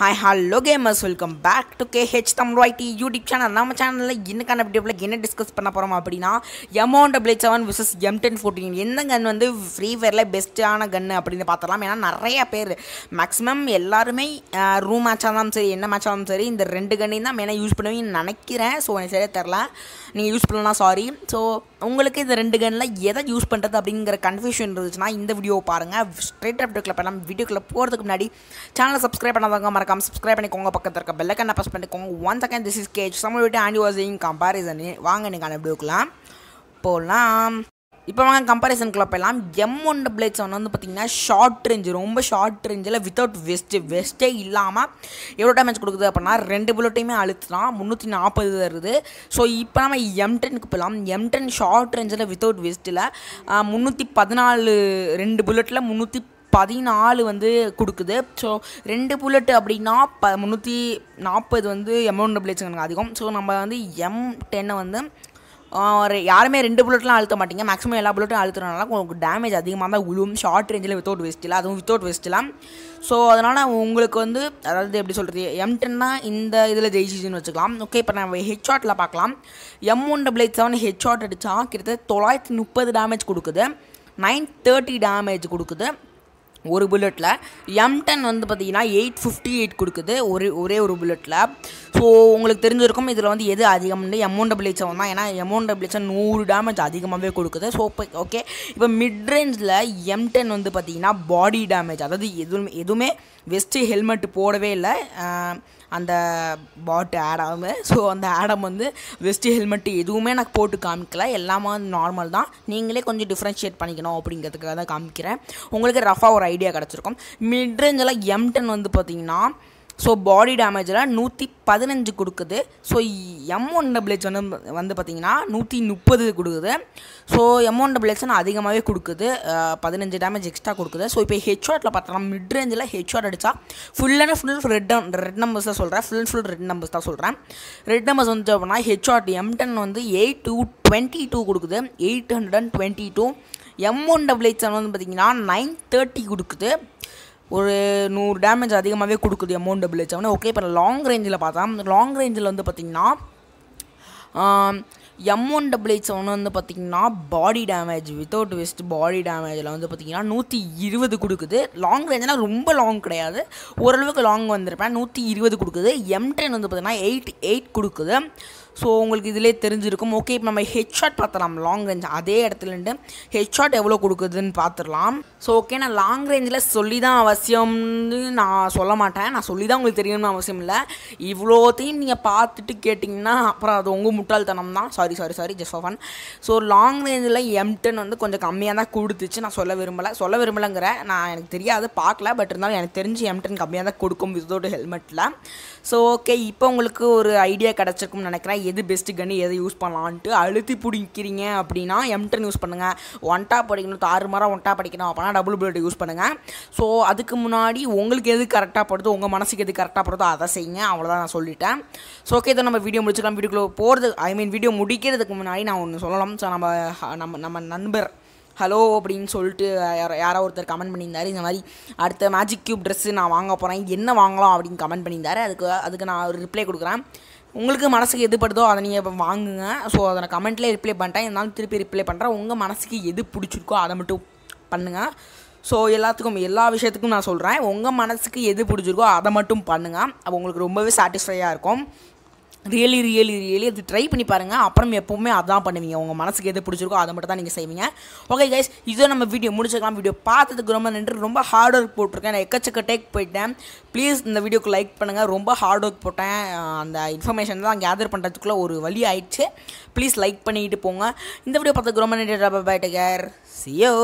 hi hello gamers welcome back to K H Tamil IT YouTube channel நம்ம சேனலில் இன்னக்கான வீடியோவில் என்ன டிஸ்கஸ் பண்ண போகிறோம் அப்படின்னா M one double eight seven versus M ten fourteen எந்த கன் வந்து ஃப்ரீ ஃபயரில் பெஸ்ட்டான கன்று அப்படின்னு பார்த்தலாம் ஏன்னா நிறைய பேர் மேக்ஸிமம் எல்லாருமே ரூம் மேட்ச் இருந்தாலும் சரி என்ன மேட்ச் இருந்தாலும் சரி இந்த ரெண்டு கன்னையும் தான் மெயினாக யூஸ் பண்ணுவீங்கன்னு நினைக்கிறேன் ஸோ எனக்கு சரியாக தெரில நீங்கள் யூஸ் பண்ணலாம் சாரி ஸோ உங்களுக்கு இந்த ரெண்டு கன்ல எதை யூஸ் பண்ணுறது அப்படிங்கிற கன்ஃபியூஷன் இருந்துச்சுன்னா இந்த வீடியோ பாருங்கள் ஸ்ட்ரெயிட் ஆஃப் வீடியோக்குள்ள பண்ணலாம் வீடியோக்குள்ளே போகிறதுக்கு முன்னாடி சேனலை சப்ஸ்கிரைப் பண்ணாதவங்க மறக்காமல் சப்ஸ்கிரைப் பண்ணிக்கோங்க பக்கத்தில் இருக்க கண்ணை பஸ் பண்ணிக்கோங்க ஒன் செகண்ட் திஸ் இஸ் கேஜ் சம்மளோட ஆண்டி வாசிங் கம்பாரிசன் வாங்க நீங்கள் அந்த வீடியோக்குலாம் போகலாம் இப்போ வாங்க கம்பாரிசனுக்குள்ள போயலாம் M one double H seven வந்து பார்த்தீங்கன்னா ஷார்ட் ரேஞ்சு ரொம்ப ஷார்ட் ரேஞ்சில் வித்தவுட் வெஸ்ட்டு வெஸ்ட்டே இல்லாமல் எவ்வளோ டேமேஜ் கொடுக்குது அப்படின்னா ரெண்டு புல்லட்டையுமே அழுத்தலாம் முந்நூற்றி நாற்பது வருது ஸோ இப்போ நம்ம எம் டென்க்கு போகலாம் எம் டென் ஷார்ட் ரேஞ்சில் வித்தவுட் வெஸ்ட்டில் முந்நூற்றி பதினாலு ரெண்டு புல்லட்டில் முந்நூற்றி பதினாலு வந்து கொடுக்குது ஸோ ரெண்டு புல்லட்டு அப்படின்னா ப முந்நூற்றி நாற்பது வந்து எம் ஒன் டபுள் அதிகம் ஸோ நம்ம வந்து எம் டென்னை வந்து யாருமே ரெண்டு புல்லட்லாம் அழுத்த மாட்டீங்க மேக்ஸிமம் எல்லா புல்லட்டும் அழுத்துறதுனால உங்களுக்கு டேமேஜ் அதிகமாக தான் விழுவும் ஷார்ட் ரேஞ்சில் வித்தவுட் இல்லை அதுவும் வித்தவுட் வெஸ்ட்டில் ஸோ அதனால் உங்களுக்கு வந்து அதாவது எப்படி சொல்கிறது எம் டென்னா இந்த இதில் ஜெயிச்சிச்சின்னு வச்சுக்கலாம் ஓகே இப்போ நம்ம ஹெச் ஷாட்டில் பார்க்கலாம் M one double eight seven H shot அடித்தா கிட்டத்தட்ட தொள்ளாயிரத்தி முப்பது டேமேஜ் கொடுக்குது நைன் தேர்ட்டி டேமேஜ் கொடுக்குது ஒரு புல்லட்டில் எம் டென் வந்து பார்த்திங்கன்னா எயிட் ஃபிஃப்டி எயிட் கொடுக்குது ஒரு ஒரே ஒரு புல்லட்டில் ஸோ உங்களுக்கு தெரிஞ்சிருக்கும் இதில் வந்து எது அதிகம்னு எமௌண்ட் பிளிச்சவன் தான் ஏன்னா எமௌண்ட் பிளிச்சன் நூறு டேமேஜ் அதிகமாகவே கொடுக்குது ஸோ இப்போ ஓகே இப்போ மிட் ரேஞ்சில் எம் டென் வந்து பார்த்திங்கன்னா பாடி டேமேஜ் அதாவது எதுவும் எதுவுமே வெஸ்ட்டு ஹெல்மெட் போடவே இல்லை அந்த பாட்டு ஆடாம் ஸோ அந்த ஆடம் வந்து வெஸ்ட்டு ஹெல்மெட்டு எதுவுமே எனக்கு போட்டு காமிக்கல எல்லாமே நார்மல் தான் நீங்களே கொஞ்சம் டிஃப்ரென்ஷியேட் பண்ணிக்கணும் அப்படிங்கிறதுக்காக தான் காமிக்கிறேன் உங்களுக்கு ரஃபாக ஒரு ஐடியா கிடச்சிருக்கும் மிட் ரேஞ்சில் எம் டென் வந்து பார்த்திங்கன்னா ஸோ பாடி டேமேஜெலாம் நூற்றி பதினஞ்சு கொடுக்குது so M one double H வந்து வந்து பார்த்திங்கன்னா நூற்றி முப்பது கொடுக்குது ஸோ எம் ஒன் டபுள் அதிகமாகவே கொடுக்குது பதினஞ்சு டேமேஜ் எக்ஸ்ட்ரா கொடுக்குது ஸோ இப்போ ஹெட்ஷாட்டில் பார்த்தோம்னா மிட் ரேஞ்சில் ஹெட்ஷாட் அடித்தா full and full red red numbers தான் சொல்கிறேன் full and full red numbers தான் சொல்கிறேன் ரெட் நம்பர்ஸ் வந்து அப்படின்னா ஹெட்ஷாட் எம் டென் வந்து எயிட் டூ டுவெண்ட்டி டூ கொடுக்குது eight hundred and twenty two M one double H வந்து பார்த்திங்கன்னா நைன் தேர்ட்டி கொடுக்குது ஒரு நூறு டேமேஜ் அதிகமாகவே கொடுக்குது அமௌண்ட் டபுள் ஹெச் அவனே ஓகே இப்போ லாங் ரேஞ்சில் பார்த்தா லாங் ரேஞ்சில் வந்து பார்த்திங்கன்னா எம் ஒன் டபுள் ஹெச் ஒன்று வந்து பார்த்திங்கன்னா body damage without vest body டேமேஜில் வந்து பார்த்திங்கன்னா நூற்றி இருபது கொடுக்குது லாங் ரேஞ்சுனால் ரொம்ப லாங் கிடையாது ஓரளவுக்கு லாங் வந்திருப்பேன் நூற்றி இருபது கொடுக்குது எம் டென் வந்து பார்த்திங்கன்னா எயிட் எயிட் கொடுக்குது ஸோ உங்களுக்கு இதிலே தெரிஞ்சிருக்கும் ஓகே இப்போ நம்ம ஹெட் ஷாட் பார்த்துலாம் லாங் ரேஞ்ச் அதே இடத்துலன்ட்டு ஹெட் ஷாட் எவ்வளோ கொடுக்குதுன்னு பார்த்துடலாம் ஸோ ஓகே நான் லாங் ரேஞ்சில் சொல்லி தான் அவசியம்னு நான் சொல்ல மாட்டேன் நான் சொல்லி தான் உங்களுக்கு தெரியணும்னு அவசியம் இல்லை இவ்வளோத்தையும் நீங்கள் பார்த்துட்டு கேட்டிங்கன்னா அப்புறம் அது உங்கள் முட்டாள்தனம் தான் sorry sorry sorry just so long ரேஞ்சில் எம்டன் வந்து கொஞ்சம் கம்மியாக தான் கொடுத்துச்சு நான் சொல்ல விரும்பலை சொல்ல விரும்பலைங்கிற நான் எனக்கு தெரியாது பார்க்கல பட் இருந்தாலும் எனக்கு தெரிஞ்சு எம்டன் கம்மியாக தான் கொடுக்கும் வித்தோட ஹெல்மெட்டில் ஸோ ஓகே இப்போ உங்களுக்கு ஒரு ஐடியா கிடச்சிருக்கும்னு நினைக்கிறேன் எது பெஸ்ட்டு கன் எதை யூஸ் பண்ணலான்ட்டு அழுத்தி பிடிக்கிறீங்க அப்படின்னா எம்டன் யூஸ் பண்ணுங்கள் ஒன் டாப் படிக்கணும் ஆறு மரம் ஒன் டாப் படிக்கணும் அப்படின்னா டபுள் புல்லட் யூஸ் பண்ணுங்கள் ஸோ அதுக்கு முன்னாடி உங்களுக்கு எது கரெக்டாக படுதோ உங்கள் மனசுக்கு எது கரெக்டாக படுதோ அதை செய்யுங்க அவ்வளோதான் நான் சொல்லிட்டேன் ஸோ ஓகே தான் நம்ம வீடியோ முடிச்சுக்கலாம் வீடியோக்குள்ளே போகிறது ஐ மீன் வீடியோ முடிக்கிறதுக்கு முன்னாடி நான் ஒன்று சொல்லலாம் ஸோ நம்ம நம்ம நம்ம நண்பர் ஹலோ அப்படின்னு சொல்லிட்டு யாரோ ஒருத்தர் கமெண்ட் பண்ணியிருந்தார் இந்த மாதிரி அடுத்த மேஜிக் க்யூப் ட்ரெஸ்ஸு நான் வாங்க போகிறேன் என்ன வாங்கலாம் அப்படின்னு கமெண்ட் பண்ணியிருந்தார் அதுக்கு அதுக்கு நான் ஒரு ரிப்ளை கொடுக்குறேன் உங்களுக்கு மனசுக்கு எதுப்படுதோ அதை நீங்கள் இப்போ வாங்குங்க ஸோ அதை நான் கமெண்ட்லேயே ரிப்ளை பண்ணிட்டேன் இருந்தாலும் திருப்பி ரிப்ளை பண்ணுறேன் உங்கள் மனசுக்கு எது பிடிச்சிருக்கோ அதை மட்டும் பண்ணுங்கள் ஸோ எல்லாத்துக்கும் எல்லா விஷயத்துக்கும் நான் சொல்கிறேன் உங்கள் மனசுக்கு எது பிடிச்சிருக்கோ அதை மட்டும் பண்ணுங்கள் அப்போ உங்களுக்கு ரொம்பவே சாட்டிஸ்ஃபையாக இருக்கும் ரியலி ரியலி ரியலி அது ட்ரை பண்ணி பாருங்கள் அப்புறம் எப்போவுமே அதான் பண்ணுவீங்க உங்கள் மனசுக்கு எது பிடிச்சிருக்கோ அதை மட்டும் தான் நீங்கள் செய்வீங்க ஓகே கைஸ் இதோ நம்ம வீடியோ முடிச்சுக்கலாம் வீடியோ பார்த்ததுக்கு ரொம்ப நன்றி ரொம்ப ஹார்ட் ஒர்க் போட்டிருக்கேன் நான் எக்கச்சக்க டேக் போயிட்டேன் ப்ளீஸ் இந்த வீடியோக்கு லைக் பண்ணுங்கள் ரொம்ப ஹார்ட் ஒர்க் போட்டேன் அந்த இன்ஃபர்மேஷன் தான் கேதர் பண்ணுறதுக்குள்ளே ஒரு வழி ஆயிடுச்சு ப்ளீஸ் லைக் பண்ணிட்டு போங்க இந்த வீடியோ பார்த்ததுக்கு ரொம்ப நன்றி பாய் டேக் கேர் சியோ